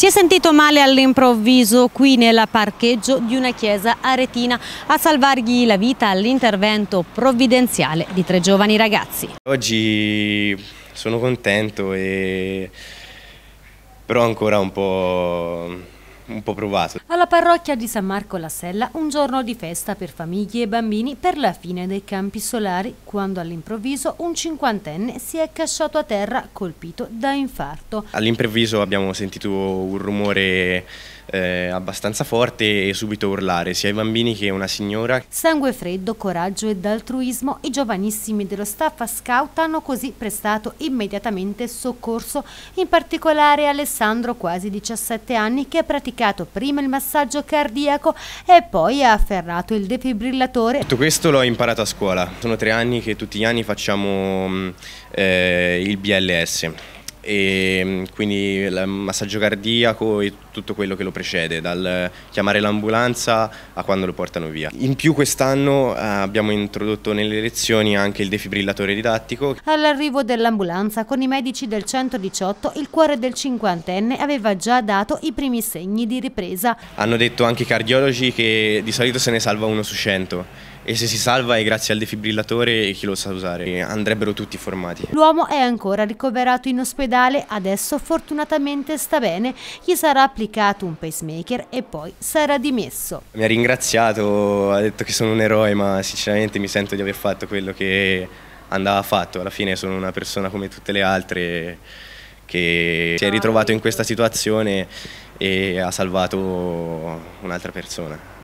Si è sentito male all'improvviso qui nel parcheggio di una chiesa aretina a salvargli la vita all'intervento provvidenziale di tre giovani ragazzi. Oggi sono contento e... però ancora un po' un po' provato. Alla parrocchia di San Marco la Sella un giorno di festa per famiglie e bambini per la fine dei campi solari quando all'improvviso un cinquantenne si è cacciato a terra colpito da infarto. All'improvviso abbiamo sentito un rumore eh, abbastanza forte e subito urlare, sia i bambini che una signora. Sangue freddo, coraggio ed altruismo, i giovanissimi dello staff scout hanno così prestato immediatamente soccorso, in particolare Alessandro, quasi 17 anni, che ha praticato prima il massaggio cardiaco e poi ha afferrato il defibrillatore. Tutto questo l'ho imparato a scuola, sono tre anni che tutti gli anni facciamo mm, eh, il BLS e quindi il massaggio cardiaco e tutto quello che lo precede, dal chiamare l'ambulanza a quando lo portano via. In più quest'anno eh, abbiamo introdotto nelle lezioni anche il defibrillatore didattico. All'arrivo dell'ambulanza con i medici del 118 il cuore del cinquantenne aveva già dato i primi segni di ripresa. Hanno detto anche i cardiologi che di solito se ne salva uno su cento e se si salva è grazie al defibrillatore e chi lo sa usare. Andrebbero tutti formati. L'uomo è ancora ricoverato in ospedale, adesso fortunatamente sta bene, gli sarà applicato un pacemaker e poi sarà dimesso. Mi ha ringraziato, ha detto che sono un eroe, ma sinceramente mi sento di aver fatto quello che andava fatto. Alla fine sono una persona come tutte le altre che si è ritrovato in questa situazione e ha salvato un'altra persona.